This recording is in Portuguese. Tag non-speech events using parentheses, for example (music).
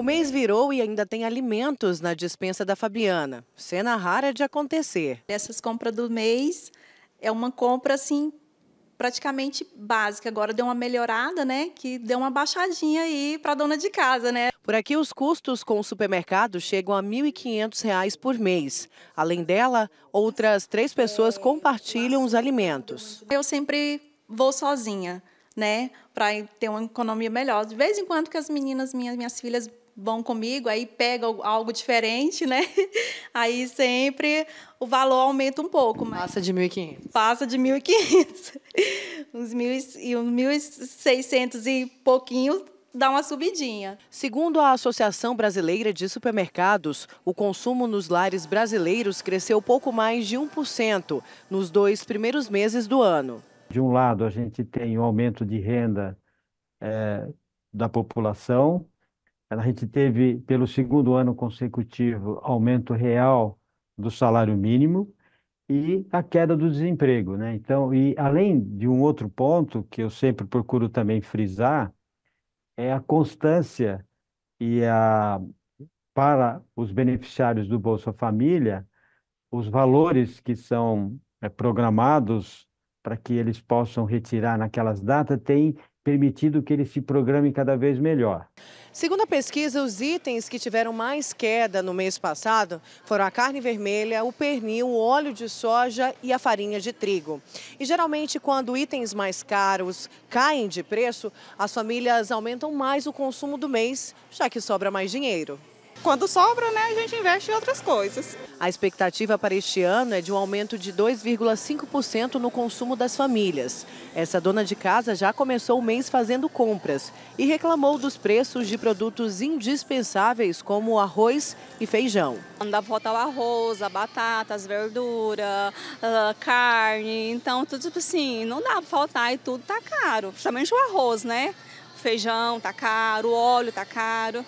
O mês virou e ainda tem alimentos na dispensa da Fabiana. Cena rara de acontecer. Essas compras do mês é uma compra assim praticamente básica. Agora deu uma melhorada, né? Que deu uma baixadinha aí para dona de casa, né? Por aqui os custos com o supermercado chegam a R$ 1.500 por mês. Além dela, outras três pessoas é, compartilham os alimentos. Eu sempre vou sozinha né, para ter uma economia melhor. De vez em quando que as meninas minhas, minhas filhas vão comigo, aí pega algo diferente, né? (laughs) Aí sempre o valor aumenta um pouco. Passa de 1.500. Passa de 1.500. (laughs) Uns 1.600 e pouquinho dá uma subidinha. Segundo a Associação Brasileira de Supermercados, o consumo nos lares brasileiros cresceu pouco mais de 1% nos dois primeiros meses do ano. De um lado, a gente tem o aumento de renda é, da população, a gente teve, pelo segundo ano consecutivo, aumento real do salário mínimo e a queda do desemprego. Né? Então, e além de um outro ponto que eu sempre procuro também frisar, é a constância e a, para os beneficiários do Bolsa Família, os valores que são é, programados para que eles possam retirar naquelas datas, tem permitido que eles se programem cada vez melhor. Segundo a pesquisa, os itens que tiveram mais queda no mês passado foram a carne vermelha, o pernil, o óleo de soja e a farinha de trigo. E geralmente, quando itens mais caros caem de preço, as famílias aumentam mais o consumo do mês, já que sobra mais dinheiro. Quando sobra, né, a gente investe em outras coisas. A expectativa para este ano é de um aumento de 2,5% no consumo das famílias. Essa dona de casa já começou o mês fazendo compras e reclamou dos preços de produtos indispensáveis como arroz e feijão. Dá faltar o arroz, a batata, as verduras, a ah, carne, então tudo tipo assim, não dá para faltar e tudo tá caro, principalmente o arroz, né? O feijão tá caro, o óleo tá caro.